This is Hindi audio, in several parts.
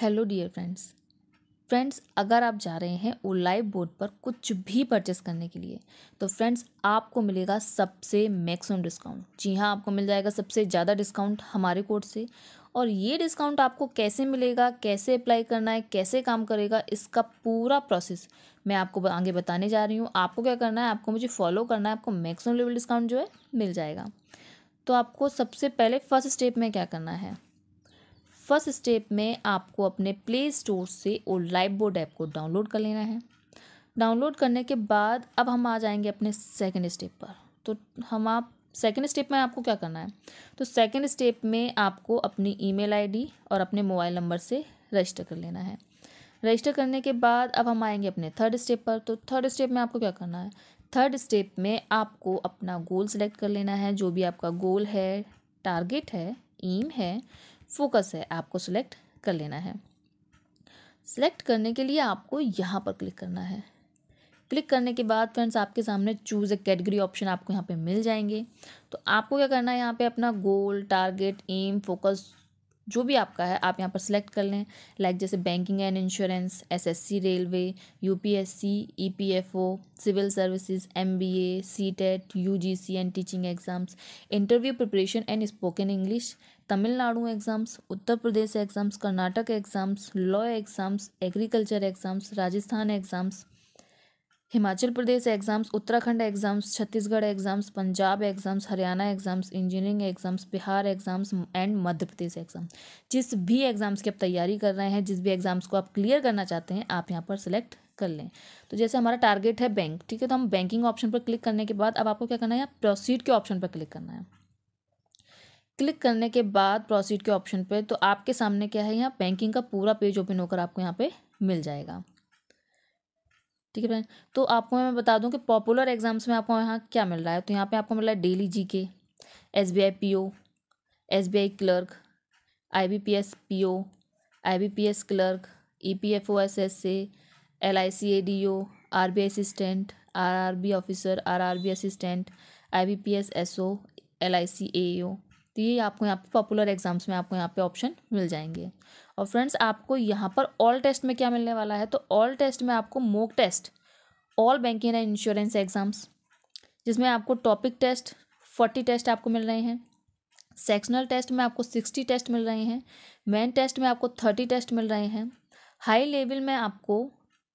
हेलो डियर फ्रेंड्स फ्रेंड्स अगर आप जा रहे हैं ओलाइव बोर्ड पर कुछ भी परचेस करने के लिए तो फ्रेंड्स आपको मिलेगा सबसे मैक्सिमम डिस्काउंट जी हाँ आपको मिल जाएगा सबसे ज़्यादा डिस्काउंट हमारे कोड से और ये डिस्काउंट आपको कैसे मिलेगा कैसे अप्लाई करना है कैसे काम करेगा इसका पूरा प्रोसेस मैं आपको आगे बताने जा रही हूँ आपको क्या करना है आपको मुझे फॉलो करना है आपको मैक्सिमम लेवल डिस्काउंट जो है मिल जाएगा तो आपको सबसे पहले फर्स्ट स्टेप में क्या करना है फर्स्ट स्टेप में आपको अपने प्ले स्टोर से और लाइव बोर्ड ऐप को डाउनलोड कर लेना है डाउनलोड करने के बाद अब हम आ जाएंगे अपने सेकेंड स्टेप पर तो हम आप सेकेंड स्टेप में आपको क्या करना है तो सेकेंड स्टेप में आपको अपनी ईमेल आईडी और अपने मोबाइल नंबर से रजिस्टर कर लेना है रजिस्टर करने के बाद अब हम आएंगे अपने थर्ड स्टेप पर तो थर्ड स्टेप में आपको क्या करना है थर्ड स्टेप में आपको अपना गोल सेलेक्ट कर लेना है जो भी आपका गोल है टारगेट है एम है फोकस है आपको सिलेक्ट कर लेना है सिलेक्ट करने के लिए आपको यहाँ पर क्लिक करना है क्लिक करने के बाद फ्रेंड्स आपके सामने चूज़ ए कैटेगरी ऑप्शन आपको यहाँ पे मिल जाएंगे तो आपको क्या करना है यहाँ पे अपना गोल टारगेट एम फोकस जो भी आपका है आप यहाँ पर सिलेक्ट कर लें लाइक जैसे banking and insurance SSC railway UPSC EPFO civil services MBA CTET UGC and teaching exams interview preparation and spoken English Tamil Nadu exams Uttar Pradesh exams Karnataka exams law exams agriculture exams Rajasthan exams Himachal Pradesh exams Uttarakhand exams Chhattisgarh exams Punjab exams Haryana exams engineering exams Bihar exams and Madhya Pradesh exam जिस भी एग्ज़ाम्स की आप तैयारी कर रहे हैं जिस भी एग्ज़ाम्स को आप क्लियर करना चाहते हैं आप यहाँ पर सिलेक्ट कर लें तो जैसे हमारा टारगेट है बैंक ठीक है तो हम बैंकिंग ऑप्शन पर क्लिक करने के बाद अब आपको क्या करना है प्रोसीड के ऑप्शन पर क्लिक करना है क्लिक करने के बाद प्रोसीड के ऑप्शन पर तो आपके सामने क्या है यहाँ बैंकिंग का पूरा पेज ओपन होकर आपको यहाँ पर मिल जाएगा ठीक है फ्रेंड तो आपको मैं बता दूँ कि पॉपुलर एग्जाम्स में आपको यहाँ क्या मिल रहा है तो यहाँ पर आपको मिल रहा है daily G K S B I P O S B I clerk I B P S P O I B P S clerk E P F O S S A L I C A D O R B assistant R R B officer R R B assistant I B P S S O L I C A O तो ये आपको यहाँ पे पॉपुलर एग्जाम्स में आपको यहाँ पे ऑप्शन मिल जाएंगे और फ्रेंड्स आपको यहाँ पर ऑल टेस्ट में क्या मिलने वाला है तो ऑल टेस्ट में आपको mock test all banking and insurance exams जिसमें आपको टॉपिक टेस्ट फोर्टी टेस्ट आपको मिल रहे हैं सेक्शनल टेस्ट में आपको सिक्सटी टेस्ट मिल रहे हैं मेन टेस्ट में आपको थर्टी टेस्ट मिल रहे हैं हाई लेवल में आपको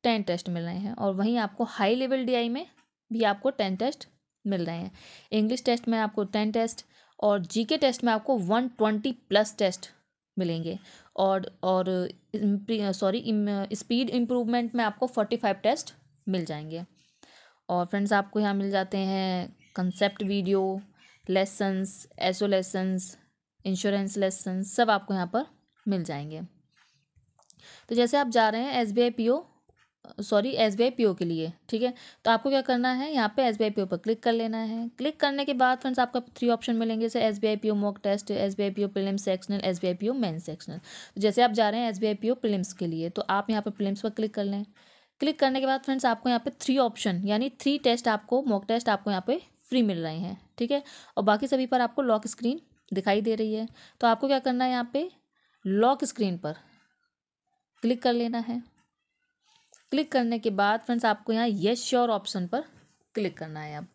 टेन टेस्ट मिल रहे हैं और वहीं आपको हाई लेवल डीआई में भी आपको टेन टेस्ट मिल रहे हैं इंग्लिश टेस्ट में आपको टेन टेस्ट और जीके टेस्ट में आपको वन ट्वेंटी प्लस टेस्ट मिलेंगे और और सॉरी स्पीड इम्प्रूवमेंट में आपको फोर्टी फाइव टेस्ट मिल जाएंगे और फ्रेंड्स आपको यहाँ मिल जाते हैं concept video lessons SO lessons insurance lessons सब आपको यहाँ पर मिल जाएंगे तो जैसे आप जा रहे हैं S B I P O sorry S B I P O के लिए ठीक है तो आपको क्या करना है यहाँ पे S B I P O पर क्लिक कर लेना है क्लिक करने के बाद फ्रेंड्स आपको थ्री ऑप्शन मिलेंगे जैसे S B I P O mock test S B I P O prelim sectional S B I P O main sectional जैसे आप जा रहे हैं S B I P O prelims के लिए तो आप यहाँ पर प्रीलिम्स पर क्लिक कर लें क्लिक करने के बाद फ्रेंड्स आपको यहाँ पर थ्री ऑप्शन यानी थ्री टेस्ट आपको मॉक टेस्ट आपको यहाँ पे फ्री मिल रहे हैं ठीक है और बाकी सभी पर आपको लॉक स्क्रीन दिखाई दे रही है तो आपको क्या करना है यहाँ पर लॉक स्क्रीन पर क्लिक कर लेना है क्लिक करने के बाद फ्रेंड्स आपको यहाँ यस श्योर ऑप्शन पर क्लिक करना है अब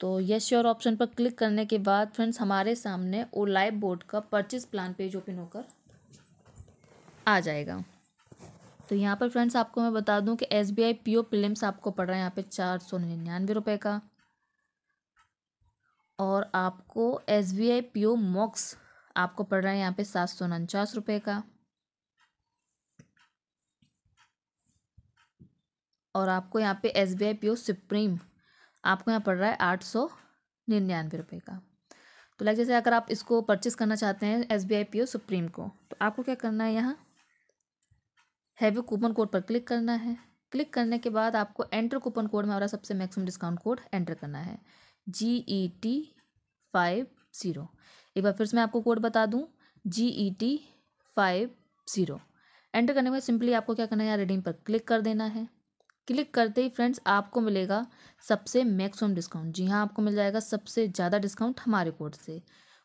तो यस श्योर ऑप्शन पर क्लिक करने के बाद फ्रेंड्स हमारे सामने ओ लाइव बोर्ड का परचेज प्लान पेज ओपन होकर आ जाएगा तो यहाँ पर फ्रेंड्स आपको मैं बता दूँ कि S B I P O prelims आपको पड़ रहा है यहाँ पर चार सौ निन्यानवे रुपये का और आपको S B I P O mocks आपको पड़ रहा है यहाँ पे सात सौ उनचास रुपये का और आपको यहाँ पे S B I P O supreme आपको यहाँ पड़ रहा है आठ सौ निन्यानवे रुपये का तो लाइक जैसे अगर आप इसको परचेस करना चाहते हैं S B I P O supreme को तो आपको क्या करना है यहाँ हैवी कूपन कोड पर क्लिक करना है क्लिक करने के बाद आपको एंटर कूपन कोड में हमारा सबसे मैक्सिमम डिस्काउंट कोड एंटर करना है G E T five zero एक बार फिर से मैं आपको कोड बता दूँ G E T five zero enter करने के बाद सिंपली आपको क्या करना है यहाँ रिडीम पर क्लिक कर देना है क्लिक करते ही फ्रेंड्स आपको मिलेगा सबसे मैक्सिमम डिस्काउंट जी हाँ आपको मिल जाएगा सबसे ज़्यादा डिस्काउंट हमारे कोड से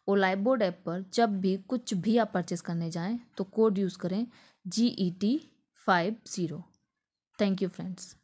और लाइव बोर्ड ऐप पर जब भी कुछ भी आप परचेस करने जाएँ तो कोड यूज़ करें G E T five zero thank you friends